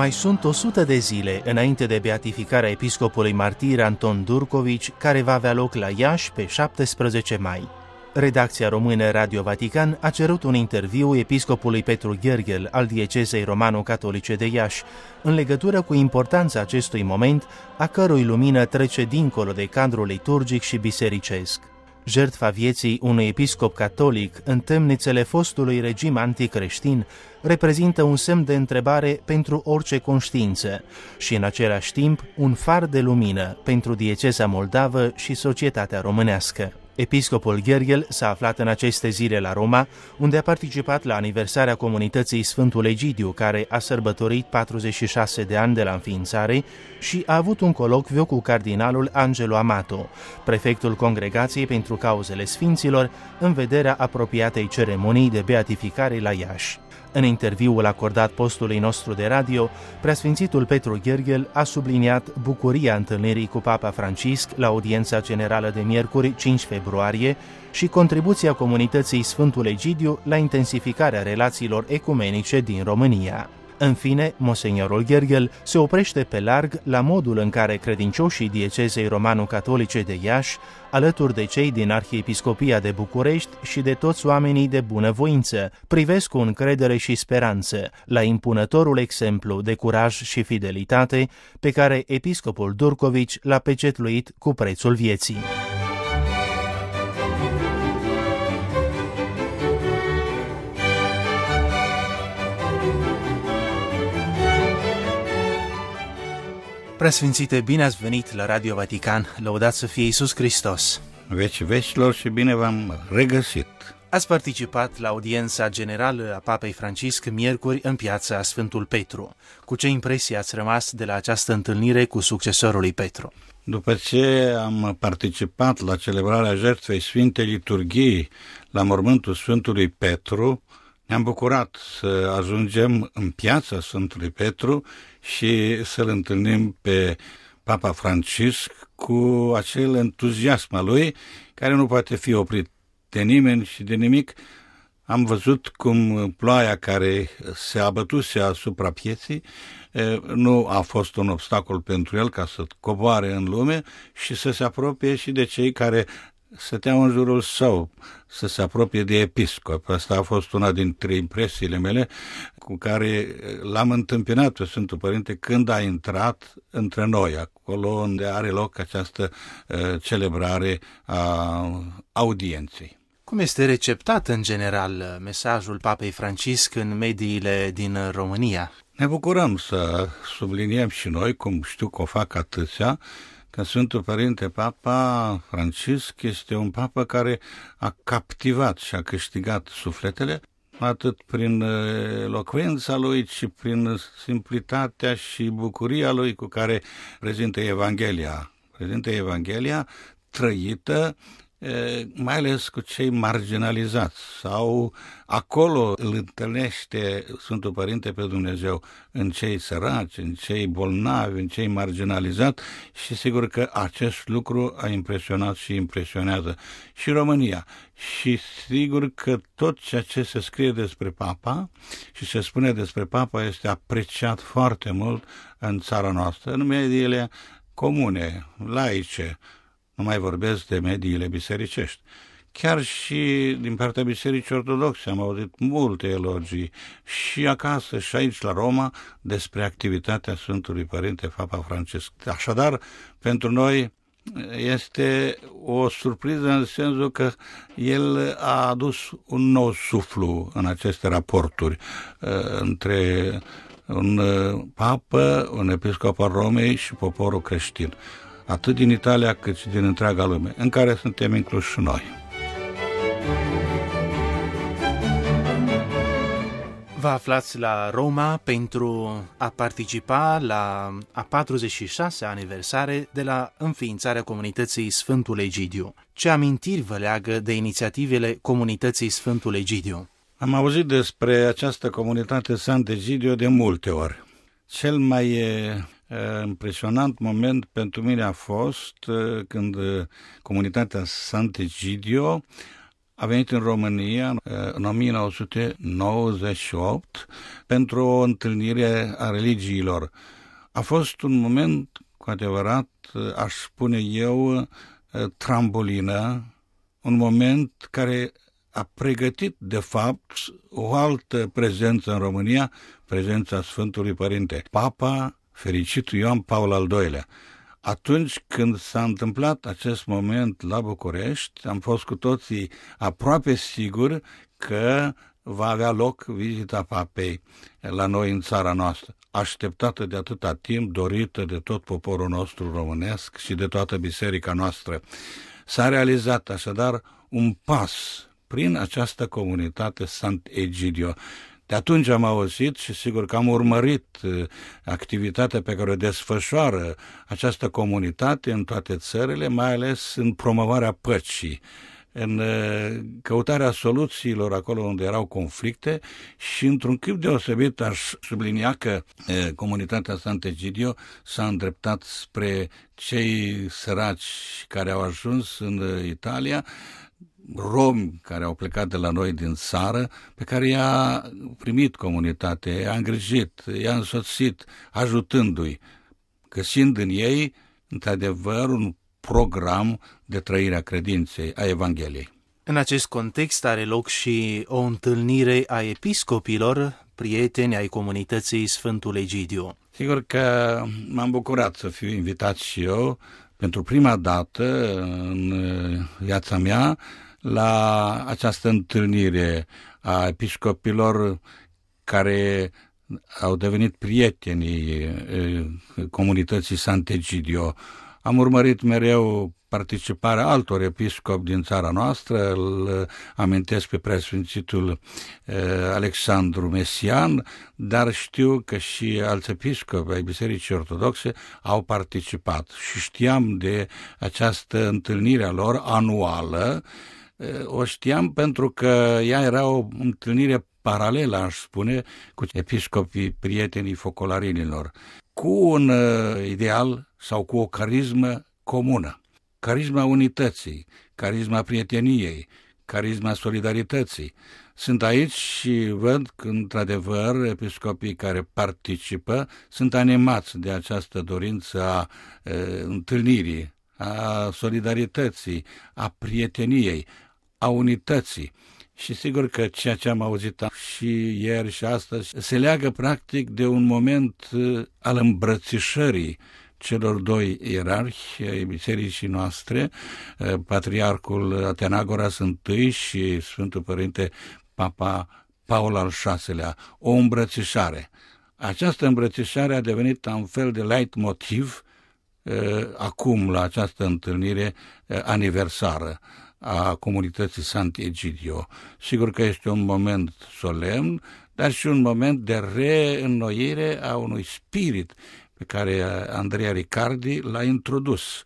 mai sunt 100 de zile înainte de beatificarea episcopului martir Anton Durcovici, care va avea loc la Iași pe 17 mai. Redacția română Radio Vatican a cerut un interviu episcopului Petru Gherghel al diecezei romano-catolice de Iași în legătură cu importanța acestui moment, a cărui lumină trece dincolo de cadrul liturgic și bisericesc jertfa vieții unui episcop catolic în temnițele fostului regim anticreștin, reprezintă un semn de întrebare pentru orice conștiință și, în același timp, un far de lumină pentru dieceza moldavă și societatea românească. Episcopul Gergel s-a aflat în aceste zile la Roma, unde a participat la aniversarea comunității Sfântul Egidiu, care a sărbătorit 46 de ani de la înființare și a avut un colocviu cu cardinalul Angelo Amato, prefectul Congregației pentru Cauzele Sfinților, în vederea apropiatei ceremonii de beatificare la Iași. În interviul acordat postului nostru de radio, preasfințitul Petru Gherghel a subliniat bucuria întâlnirii cu Papa Francisc la audiența generală de miercuri 5 februarie și contribuția comunității Sfântul Egidiu la intensificarea relațiilor ecumenice din România. În fine, Monseniorul Gherghel se oprește pe larg la modul în care credincioșii diecezei romano-catolice de Iași, alături de cei din Arhiepiscopia de București și de toți oamenii de bunăvoință, privesc cu încredere și speranță la impunătorul exemplu de curaj și fidelitate pe care episcopul Durcovici l-a pecetluit cu prețul vieții. Preasfințite, bine ați venit la Radio Vatican, lăudați să fie Iisus Hristos! Veci veșilor și bine v-am regăsit! Ați participat la audiența generală a Papei Francisc miercuri în piața Sfântul Petru. Cu ce impresie ați rămas de la această întâlnire cu succesorul lui Petru? După ce am participat la celebrarea jertfei Sfintei Liturghii la mormântul Sfântului Petru, ne-am bucurat să ajungem în piața Sfântului Petru și să-l întâlnim pe Papa Francisc cu acel entuziasm al lui, care nu poate fi oprit de nimeni și de nimic. Am văzut cum ploaia care se abătuse asupra pieții nu a fost un obstacol pentru el ca să coboare în lume și să se apropie și de cei care stăteau în jurul său să se apropie de episcop. Asta a fost una dintre impresiile mele cu care l-am întâmpinat pe Sfântul Părinte când a intrat între noi, acolo unde are loc această uh, celebrare a audienței. Cum este receptat în general mesajul Papei Francisc în mediile din România? Ne bucurăm să subliniem și noi, cum știu că o fac atâția, că Sfântul Părinte Papa Francisc este un papă care a captivat și a câștigat sufletele atât prin locuința lui, ci prin simplitatea și bucuria lui cu care prezintă Evanghelia. Prezintă Evanghelia trăită mai ales cu cei marginalizați sau acolo îl întâlnește Sfântul Părinte pe Dumnezeu în cei săraci, în cei bolnavi, în cei marginalizați și sigur că acest lucru a impresionat și impresionează și România și sigur că tot ceea ce se scrie despre Papa și se spune despre Papa este apreciat foarte mult în țara noastră, în mediile comune, laice, nu mai vorbesc de mediile bisericești. Chiar și din partea Bisericii Ortodoxe am auzit multe elogii și acasă și aici la Roma despre activitatea Sfântului Părinte Papa Francesc. Așadar, pentru noi este o surpriză în sensul că el a adus un nou suflu în aceste raporturi uh, între un uh, papă, un episcop al Romei și poporul creștin atât din Italia cât și din întreaga lume, în care suntem incluși și noi. Vă aflați la Roma pentru a participa la a 46-a aniversare de la înființarea comunității Sfântul Egidiu. Ce amintiri vă leagă de inițiativele comunității Sfântul Egidiu? Am auzit despre această comunitate Sfânt Egidiu de multe ori. Cel mai Impresionant moment pentru mine a fost când comunitatea Sant'Egidio a venit în România în 1998 pentru o întâlnire a religiilor. A fost un moment cu adevărat, aș spune eu, trambolină, un moment care a pregătit, de fapt, o altă prezență în România, prezența Sfântului Părinte. Papa fericitul Ioan Paul al II-lea. Atunci când s-a întâmplat acest moment la București, am fost cu toții aproape siguri că va avea loc vizita papei la noi în țara noastră, așteptată de atâta timp, dorită de tot poporul nostru românesc și de toată biserica noastră. S-a realizat așadar un pas prin această comunitate Sant Egidio de atunci am auzit și sigur că am urmărit uh, activitatea pe care o desfășoară această comunitate în toate țările, mai ales în promovarea păcii în uh, căutarea soluțiilor acolo unde erau conflicte și într-un chip deosebit aș sublinia că uh, comunitatea Sant'Egidio s-a îndreptat spre cei săraci care au ajuns în Italia romi care au plecat de la noi din țară, pe care i-a primit comunitatea, i-a îngrijit, i-a însoțit, ajutându-i, găsind în ei, într-adevăr, un program de trăire a credinței, a Evangheliei. În acest context are loc și o întâlnire a episcopilor, prieteni ai comunității Sfântul Egidiu. Sigur că m-am bucurat să fiu invitat și eu pentru prima dată în uh, viața mea la această întâlnire a episcopilor care au devenit prietenii eh, comunității Sant'Egidio. Am urmărit mereu participarea altor episcopi din țara noastră, îl amintesc pe preasfințitul eh, Alexandru Mesian, dar știu că și alți episcopi ai Bisericii Ortodoxe au participat și știam de această întâlnire a lor anuală Eh, o știam pentru că ea era o întâlnire paralelă, aș spune, cu episcopii prietenii focolarinilor, cu un eh, ideal sau cu o carismă comună. Carisma unității, carisma prieteniei, carisma solidarității. Sunt aici și văd că, într-adevăr, episcopii care participă sunt animați de această dorință a e, eh, întâlnirii, a solidarității, a prieteniei, a unității. Și sigur că ceea ce am auzit și ieri și astăzi se leagă practic de un moment uh, al îmbrățișării celor doi ierarhi ai bisericii noastre, uh, Patriarcul Atenagoras I și Sfântul Părinte Papa Paul al VI-lea, o îmbrățișare. Această îmbrățișare a devenit un fel de light motiv uh, acum la această întâlnire aniversară a comunității Sant'Egidio. Sigur că este un moment solemn, dar și un moment de reînnoire a unui spirit pe care Andrea Ricardi l-a introdus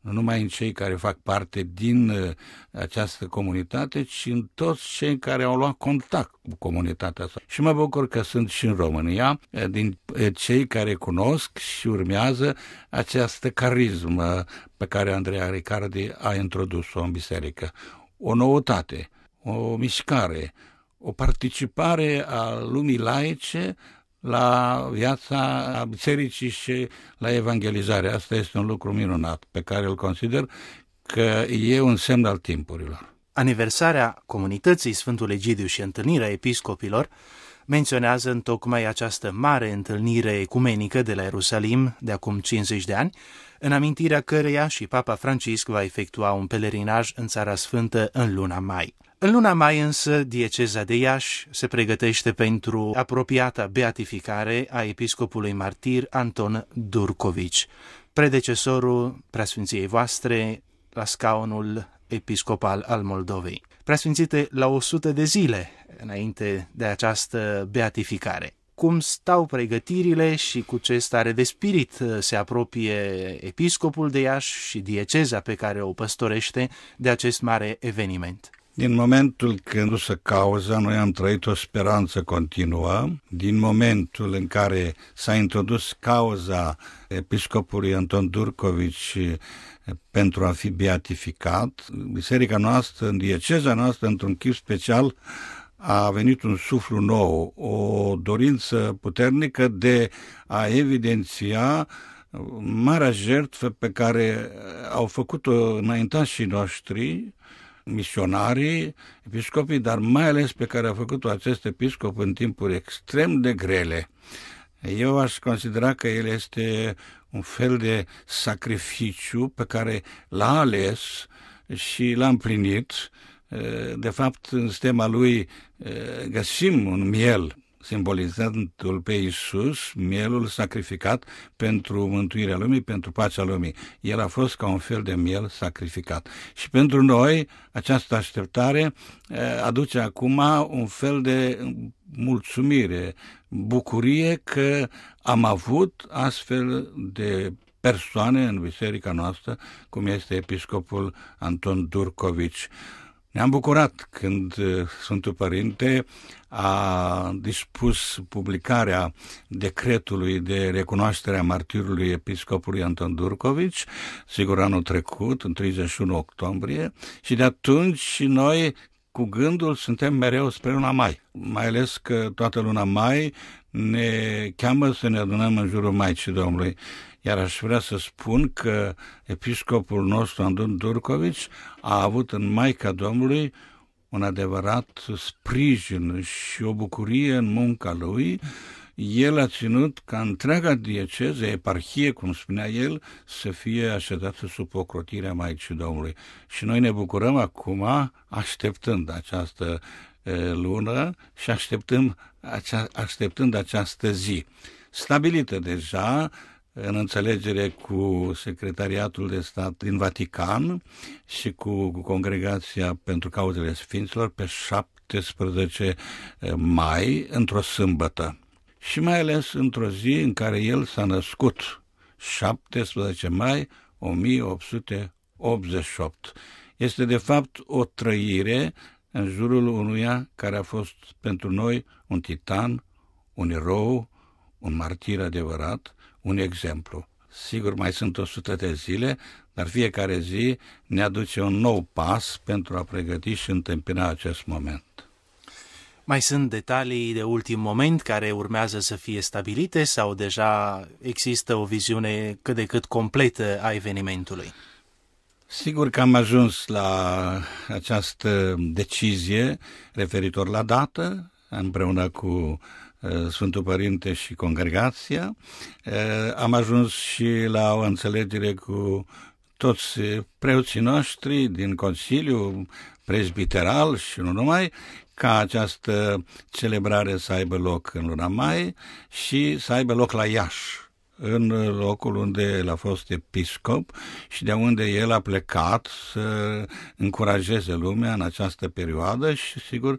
nu numai în cei care fac parte din uh, această comunitate, ci în toți cei care au luat contact cu comunitatea asta. Și mă bucur că sunt și în România uh, din uh, cei care cunosc și urmează această carismă pe care Andreea Ricardi a introdus-o în biserică. O noutate, o mișcare, o participare a lumii laice la viața bisericii și la evangelizare. Asta este un lucru minunat pe care îl consider că e un semn al timpurilor. Aniversarea comunității Sfântul Egidiu și întâlnirea episcopilor menționează tocmai această mare întâlnire ecumenică de la Ierusalim de acum 50 de ani, în amintirea căreia și Papa Francisc va efectua un pelerinaj în Țara Sfântă în luna mai. În luna mai însă, dieceza de Iași se pregătește pentru apropiata beatificare a episcopului martir Anton Durcovici, predecesorul preasfinției voastre la scaunul episcopal al Moldovei, preasfințite la 100 de zile înainte de această beatificare cum stau pregătirile și cu ce stare de spirit se apropie episcopul de Iași și dieceza pe care o păstorește de acest mare eveniment. Din momentul când se cauza, noi am trăit o speranță continuă. Din momentul în care s-a introdus cauza episcopului Anton Durcovici eh, pentru a fi beatificat, biserica noastră, dieceza noastră, într-un chip special, a venit un suflu nou, o dorință puternică de a evidenția eh, marea jertfă pe care au făcut-o înaintașii noștri misionarii, episcopii, dar mai ales pe care a făcut-o acest episcop în timpuri extrem de grele. Eu aș considera că el este un fel de sacrificiu pe care l-a ales și l-a împlinit. Eh, de fapt, în stema lui eh, găsim un miel simbolizându-l pe Iisus, mielul sacrificat pentru mântuirea lumii, pentru pacea lumii. El a fost ca un fel de miel sacrificat. Și pentru noi, această așteptare eh, aduce acum un fel de mulțumire, bucurie că am avut astfel de persoane în biserica noastră, cum este episcopul Anton Durcovici. Ne-am bucurat când eh, Sfântul Părinte a dispus publicarea decretului de recunoaștere a martirului episcopului Anton Durcovici, sigur anul trecut, în 31 octombrie, și de atunci și noi cu gândul suntem mereu spre luna mai, mai ales că toată luna mai ne cheamă să ne adunăm în jurul Maicii Domnului. Iar aș vrea să spun că episcopul nostru, Andon Durcovici, a avut în Maica Domnului un adevărat sprijin și o bucurie în munca lui. El a ținut ca întreaga dieceză, eparhie, cum spunea el, să fie așezată sub ocrotirea Maicii Domnului. Și noi ne bucurăm acum, așteptând această lună și așteptăm acea, așteptând această zi, stabilită deja în înțelegere cu Secretariatul de Stat din Vatican și cu Congregația pentru Cauzele Sfinților pe 17 eh, mai, într-o sâmbătă. Și mai ales într-o zi în care el s-a născut, 17 mai 1888. Este de fapt o trăire în jurul unuia care a fost pentru noi un titan, un erou, un martir adevărat, un exemplu. Sigur, mai sunt 100 de zile, dar fiecare zi ne aduce un nou pas pentru a pregăti și întâmpina acest moment. Mai sunt detalii de ultim moment care urmează să fie stabilite sau deja există o viziune cât de cât completă a evenimentului? Sigur că am ajuns la această decizie referitor la dată, împreună cu Eh, Sfântul Părinte și congregația. Eh, am ajuns și la o înțelegere cu toți preoții noștri din Consiliu presbiteral și nu numai, ca această celebrare să aibă loc în luna mai și să aibă loc la Iași în locul unde el a fost episcop și de unde el a plecat să încurajeze lumea în această perioadă și, sigur,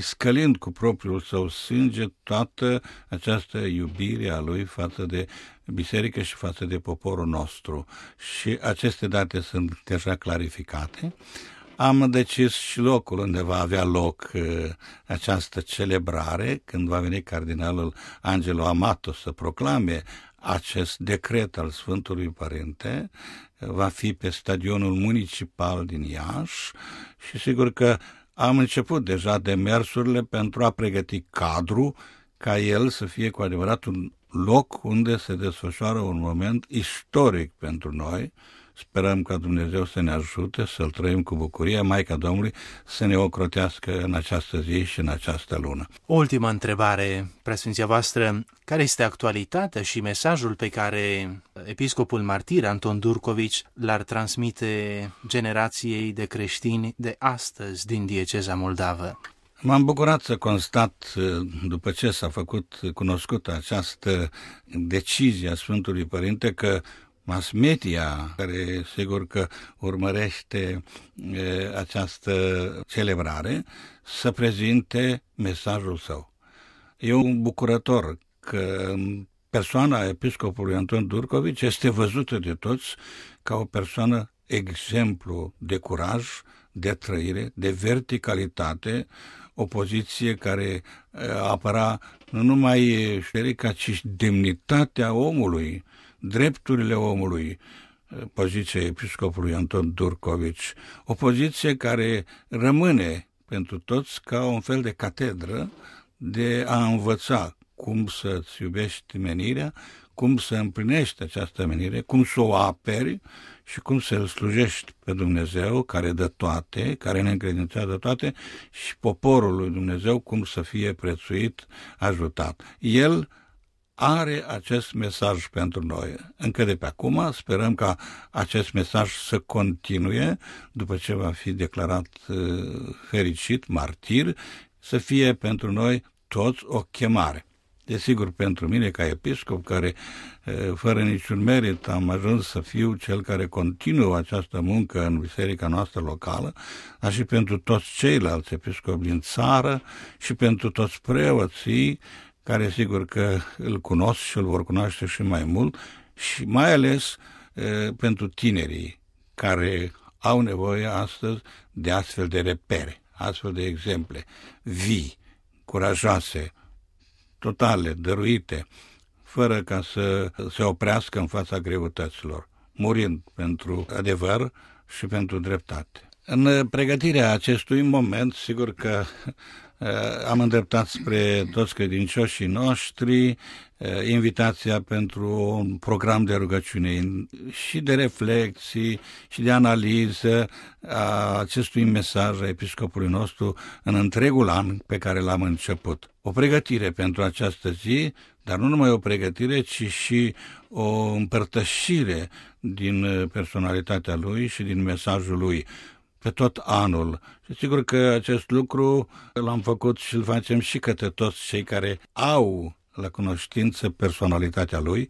scălind cu propriul său sânge toată această iubire a lui față de biserică și față de poporul nostru. Și aceste date sunt deja clarificate. Am decis și locul unde va avea loc această celebrare, când va veni cardinalul Angelo Amato să proclame acest decret al Sfântului Părinte va fi pe stadionul municipal din Iași și sigur că am început deja demersurile pentru a pregăti cadru ca el să fie cu adevărat un loc unde se desfășoară un moment istoric pentru noi, Sperăm ca Dumnezeu să ne ajute să-L trăim cu bucurie, Maica Domnului să ne ocrotească în această zi și în această lună. Ultima întrebare, preasfinția voastră, care este actualitatea și mesajul pe care episcopul martir Anton Durcovici l-ar transmite generației de creștini de astăzi din dieceza moldavă? M-am bucurat să constat, după ce s-a făcut cunoscută această decizie a Sfântului Părinte, că mass media, care sigur că urmărește e, această celebrare, să prezinte mesajul său. E un bucurător că persoana episcopului Anton Durcovici este văzută de toți ca o persoană exemplu de curaj, de trăire, de verticalitate, o poziție care apăra nu numai șerica, ci și demnitatea omului, drepturile omului, eh, poziția episcopului Anton Durcovici, o poziție care rămâne pentru toți ca un fel de catedră de a învăța cum să-ți iubești menirea, cum să împlinești această menire, cum să o aperi și cum să-L slujești pe Dumnezeu care dă toate, care ne încredințează toate și poporul lui Dumnezeu cum să fie prețuit, ajutat. El are acest mesaj pentru noi. Încă de pe acum sperăm ca acest mesaj să continue după ce va fi declarat uh, fericit, martir, să fie pentru noi toți o chemare. Desigur, pentru mine, ca episcop, care uh, fără niciun merit am ajuns să fiu cel care continuă această muncă în biserica noastră locală, dar și pentru toți ceilalți episcopi din țară și pentru toți preoții care sigur că îl cunosc și îl vor cunoaște și mai mult, și mai ales e, pentru tinerii care au nevoie astăzi de astfel de repere, astfel de exemple vii, curajoase, totale, dăruite, fără ca să se oprească în fața greutăților, murind pentru adevăr și pentru dreptate. În pregătirea acestui moment, sigur că Eh, am îndreptat spre toți credincioșii noștri eh, invitația pentru un program de rugăciune și de reflexii și de analiză a acestui mesaj a episcopului nostru în întregul an pe care l-am început. O pregătire pentru această zi, dar nu numai o pregătire, ci și o împărtășire din eh, personalitatea lui și din mesajul lui pe tot anul. Și sigur că acest lucru l-am făcut și îl facem și către toți cei care au la cunoștință personalitatea lui,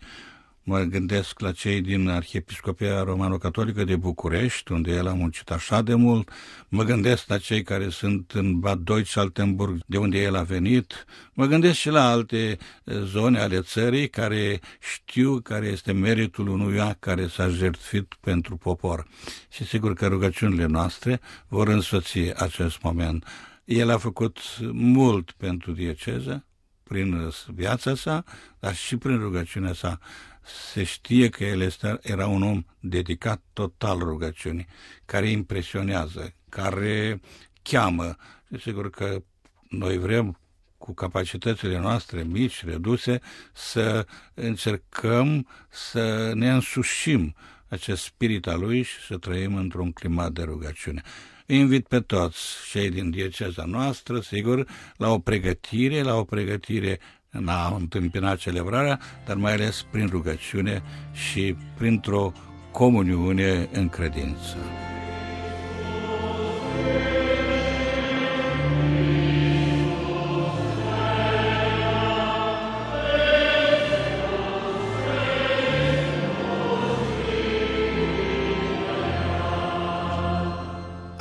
Mă gândesc la cei din Arhiepiscopia Romano-Catolică de București, unde el a muncit așa de mult. Mă gândesc la cei care sunt în Bad Deutsch-Altenburg, de unde el a venit. Mă gândesc și la alte eh, zone ale țării care știu care este meritul unuia care s-a jertfit pentru popor. Și sigur că rugăciunile noastre vor însoți acest moment. El a făcut mult pentru dieceză, prin viața sa, dar și prin rugăciunea sa se știe că el este, era un om dedicat total rugăciunii, care impresionează, care cheamă. Sigur că noi vrem cu capacitățile noastre mici, reduse, să încercăm să ne însușim acest spirit al lui și să trăim într-un climat de rugăciune. Invit pe toți cei din dieceza noastră, sigur, la o pregătire, la o pregătire în a întâmpina celebrarea, dar mai ales prin rugăciune și printr-o comuniune în credință. Thank you.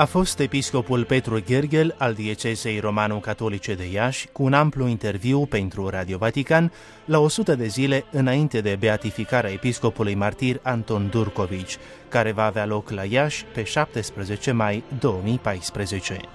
a fost episcopul Petru Gherghel al diecezei romano-catolice de Iași cu un amplu interviu pentru Radio Vatican la 100 de zile înainte de beatificarea episcopului martir Anton Durcovici, care va avea loc la Iași pe 17 mai 2014.